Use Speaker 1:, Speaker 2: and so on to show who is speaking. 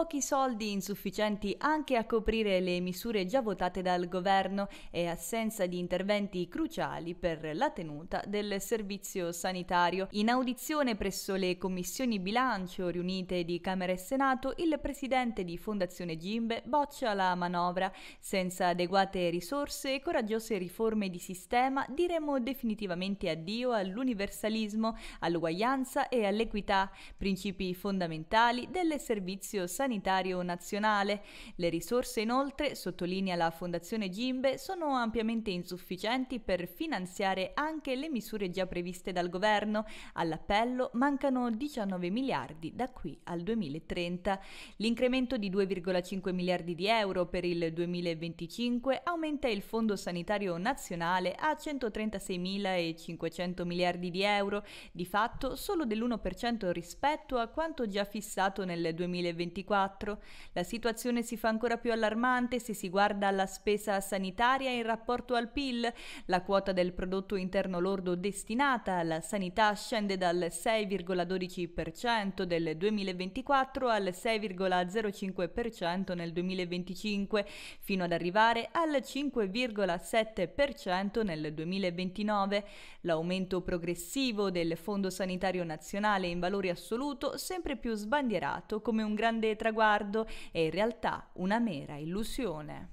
Speaker 1: pochi soldi insufficienti anche a coprire le misure già votate dal governo e assenza di interventi cruciali per la tenuta del servizio sanitario. In audizione presso le commissioni bilancio riunite di Camera e Senato, il presidente di Fondazione Gimbe boccia la manovra. Senza adeguate risorse e coraggiose riforme di sistema diremo definitivamente addio all'universalismo, all'uguaglianza e all'equità, principi fondamentali del servizio sanitario sanitario nazionale. Le risorse inoltre, sottolinea la Fondazione Gimbe, sono ampiamente insufficienti per finanziare anche le misure già previste dal governo. All'appello mancano 19 miliardi da qui al 2030. L'incremento di 2,5 miliardi di euro per il 2025 aumenta il Fondo Sanitario Nazionale a 136.500 miliardi di euro, di fatto solo dell'1% rispetto a quanto già fissato nel 2024 2024. La situazione si fa ancora più allarmante se si guarda alla spesa sanitaria in rapporto al PIL. La quota del prodotto interno lordo destinata alla sanità scende dal 6,12% del 2024 al 6,05% nel 2025, fino ad arrivare al 5,7% nel 2029. L'aumento progressivo del Fondo Sanitario Nazionale in valore assoluto sempre più sbandierato come un grande traguardo è in realtà una mera illusione.